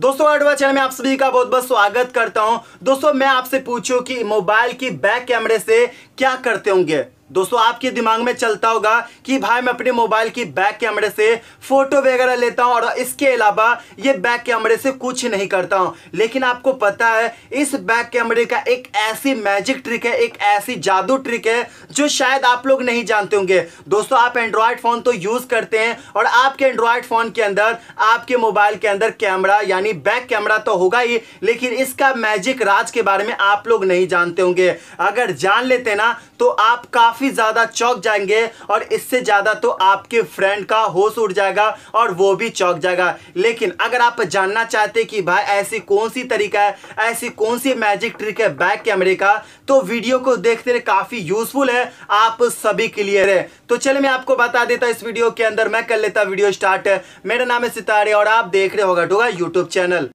दोस्तों अडवा चैनल में आप सभी का बहुत बहुत स्वागत करता हूं दोस्तों मैं आपसे पूछूं कि मोबाइल की बैक कैमरे से क्या करते होंगे दोस्तों आपके दिमाग में चलता होगा कि भाई मैं अपने मोबाइल की बैक कैमरे से फोटो वगैरह लेता हूं और इसके अलावा ये बैक कैमरे से कुछ नहीं करता हूं लेकिन आपको पता है इस बैक कैमरे का एक ऐसी मैजिक ट्रिक है एक ऐसी जादू ट्रिक है जो शायद आप लोग नहीं जानते होंगे दोस्तों आप एंड्रॉयड फ़ोन तो यूज़ करते हैं और आपके एंड्रॉयड फ़ोन के अंदर आपके मोबाइल के अंदर कैमरा यानी बैक कैमरा तो होगा ही लेकिन इसका मैजिक राज के बारे में आप लोग नहीं जानते होंगे अगर जान लेते ना तो आप काफ़ी काफ़ी ज़्यादा चौक जाएंगे और इससे ज़्यादा तो आपके फ्रेंड का होश उड़ जाएगा और वो भी चौक जाएगा लेकिन अगर आप जानना चाहते कि भाई ऐसी कौन सी तरीका है ऐसी कौन सी मैजिक ट्रिक है बैक कैमरे का तो वीडियो को देखते रहे काफ़ी यूजफुल है आप सभी क्लियर है तो चले मैं आपको बता देता इस वीडियो के अंदर मैं कर लेता वीडियो स्टार्ट मेरा नाम है सितारे और आप देख रहे होगा डोगा यूट्यूब चैनल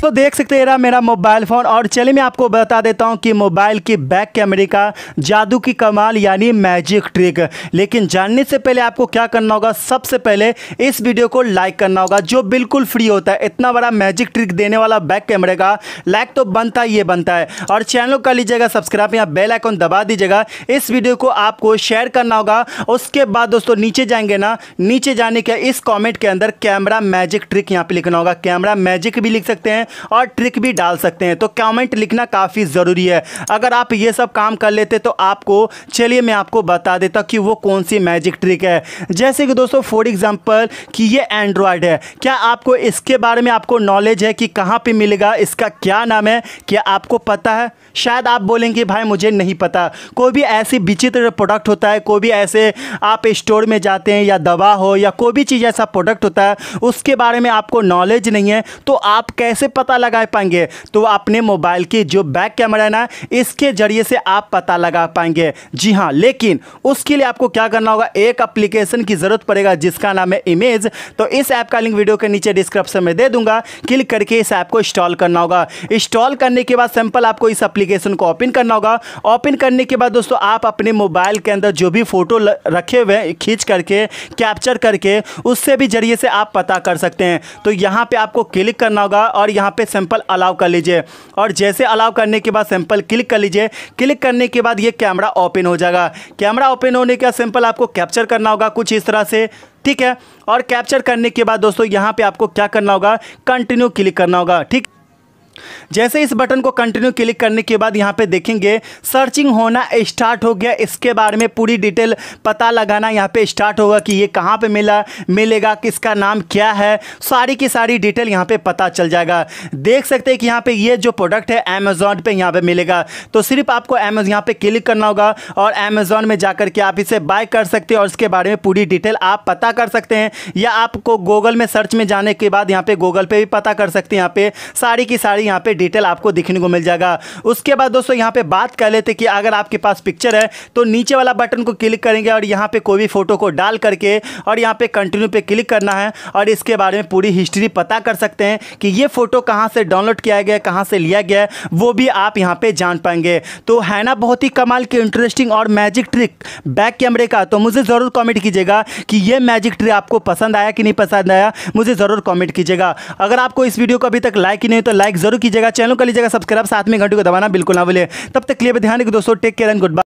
तो देख सकते हैं रहा मेरा मोबाइल फ़ोन और चलिए मैं आपको बता देता हूँ कि मोबाइल की बैक कैमरे का जादू की कमाल यानी मैजिक ट्रिक लेकिन जानने से पहले आपको क्या करना होगा सबसे पहले इस वीडियो को लाइक करना होगा जो बिल्कुल फ्री होता है इतना बड़ा मैजिक ट्रिक देने वाला बैक कैमरे का लाइक तो बनता ही ये बनता है और चैनल कर लीजिएगा सब्सक्राइब या बेल आइकॉन दबा दीजिएगा इस वीडियो को आपको शेयर करना होगा उसके बाद दोस्तों नीचे जाएंगे ना नीचे जाने के इस कॉमेंट के अंदर कैमरा मैजिक ट्रिक यहाँ पर लिखना होगा कैमरा मैजिक भी लिख सकते हैं और ट्रिक भी डाल सकते हैं तो कमेंट लिखना काफ़ी ज़रूरी है अगर आप ये सब काम कर लेते तो आपको चलिए मैं आपको बता देता कि वो कौन सी मैजिक ट्रिक है जैसे कि दोस्तों फॉर एग्ज़ाम्पल कि ये एंड्रॉयड है क्या आपको इसके बारे में आपको नॉलेज है कि कहाँ पर मिलेगा इसका क्या नाम है क्या आपको पता है शायद आप बोलेंगे भाई मुझे नहीं पता कोई भी ऐसी विचित्र प्रोडक्ट होता है कोई भी ऐसे आप स्टोर में जाते हैं या दवा हो या कोई भी चीज़ ऐसा प्रोडक्ट होता है उसके बारे में आपको नॉलेज नहीं है तो आप कैसे पता लगा पाएंगे तो अपने मोबाइल की जो बैक कैमरा है ना इसके ज़रिए से आप पता लगा पाएंगे जी हाँ लेकिन उसके लिए आपको क्या करना होगा एक अप्लीकेशन की ज़रूरत पड़ेगा जिसका नाम है इमेज तो इस ऐप का लिंक वीडियो के नीचे डिस्क्रिप्शन में दे दूंगा क्लिक करके इस ऐप को इंस्टॉल करना होगा इंस्टॉल करने के बाद सिंपल आपको इस अप्लीकेशन को ओपन करना होगा ओपन करने के बाद दोस्तों आप अपने मोबाइल के अंदर जो भी फ़ोटो रखे हुए हैं खींच करके कैप्चर करके उससे भी जरिए से आप पता कर सकते हैं तो यहां पर आपको क्लिक करना होगा और यहां यहाँ पे सैंपल अलाउ कर लीजिए और जैसे अलाउ करने के बाद सैंपल क्लिक कर लीजिए क्लिक करने के बाद ये कैमरा ओपन हो जाएगा कैमरा ओपन होने के बाद सैंपल आपको कैप्चर करना होगा कुछ इस तरह से ठीक है और कैप्चर करने के बाद दोस्तों यहाँ पे आपको क्या करना होगा कंटिन्यू क्लिक करना होगा ठीक जैसे इस बटन को कंटिन्यू क्लिक करने के बाद यहाँ पे देखेंगे सर्चिंग होना स्टार्ट हो गया इसके बारे में पूरी डिटेल पता लगाना यहाँ पे स्टार्ट होगा कि ये कहाँ पे मिला मिलेगा किसका नाम क्या है सारी की सारी डिटेल यहाँ पे पता चल जाएगा देख सकते हैं कि यहाँ पे ये जो प्रोडक्ट है अमेजोन पे यहाँ पे मिलेगा तो सिर्फ आपको अमेजो यहाँ पर क्लिक करना होगा और अमेजोन में जाकर के आप इसे बाय कर सकते हैं और इसके बारे में पूरी डिटेल आप पता कर सकते हैं या आपको गूगल में सर्च में जाने के बाद यहाँ पर गूगल पर भी पता कर सकते हैं यहाँ पर सारी की सारी यहाँ पे डिटेल आपको देखने को मिल जाएगा उसके बाद दोस्तों यहाँ पे बात कर लेते कि अगर आपके पास पिक्चर है तो नीचे वाला बटन को क्लिक करेंगे और यहाँ पे कोई भी फोटो को डाल करके और यहाँ पे कंटिन्यू पे क्लिक करना है और इसके बारे में पूरी हिस्ट्री पता कर सकते हैं कि ये फ़ोटो कहाँ से डाउनलोड किया गया कहाँ से लिया गया वो भी आप यहाँ पर जान पाएंगे तो है ना बहुत ही कमाल की इंटरेस्टिंग और मैजिक ट्रिक बैक कैमरे का तो मुझे ज़रूर कॉमेंट कीजिएगा कि ये मैजिक ट्रिक आपको पसंद आया कि नहीं पसंद आया मुझे ज़रूर कॉमेंट कीजिएगा अगर आपको इस वीडियो को अभी तक लाइक ही नहीं तो लाइक ज़रूर कीजिएगा चैनल कर लीजिएगा सब्सक्राइब साथ में घंटे को दबाना बिल्कुल ना भूलिए तब तक लिए ध्यान रखिए दोस्तों टेक केयर एंड गुड